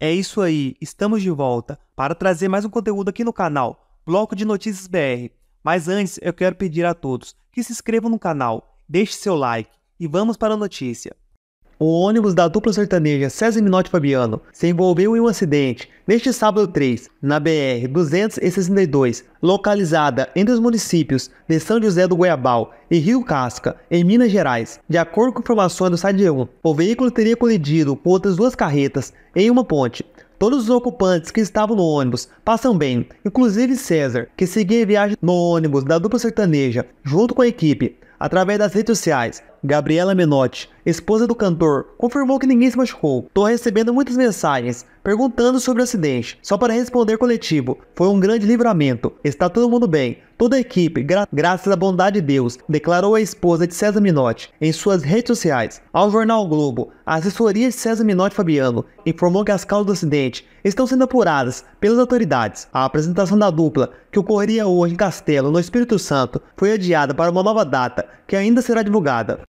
É isso aí, estamos de volta para trazer mais um conteúdo aqui no canal, Bloco de Notícias BR. Mas antes, eu quero pedir a todos que se inscrevam no canal, deixe seu like e vamos para a notícia o ônibus da dupla sertaneja César Minotti Fabiano se envolveu em um acidente neste sábado 3, na BR-262, localizada entre os municípios de São José do Goiabal e Rio Casca, em Minas Gerais. De acordo com informações do site 1, o veículo teria colidido com outras duas carretas em uma ponte. Todos os ocupantes que estavam no ônibus passam bem, inclusive César, que seguia viagem no ônibus da dupla sertaneja, junto com a equipe, através das redes sociais. Gabriela Menotti, esposa do cantor, confirmou que ninguém se machucou. Tô recebendo muitas mensagens perguntando sobre o acidente. Só para responder coletivo, foi um grande livramento. Está todo mundo bem. Toda a equipe, gra graças à bondade de Deus, declarou a esposa de César Minotti em suas redes sociais. Ao jornal o Globo, a assessoria de César Minotti Fabiano informou que as causas do acidente estão sendo apuradas pelas autoridades. A apresentação da dupla, que ocorreria hoje em Castelo, no Espírito Santo, foi adiada para uma nova data, que ainda será divulgada.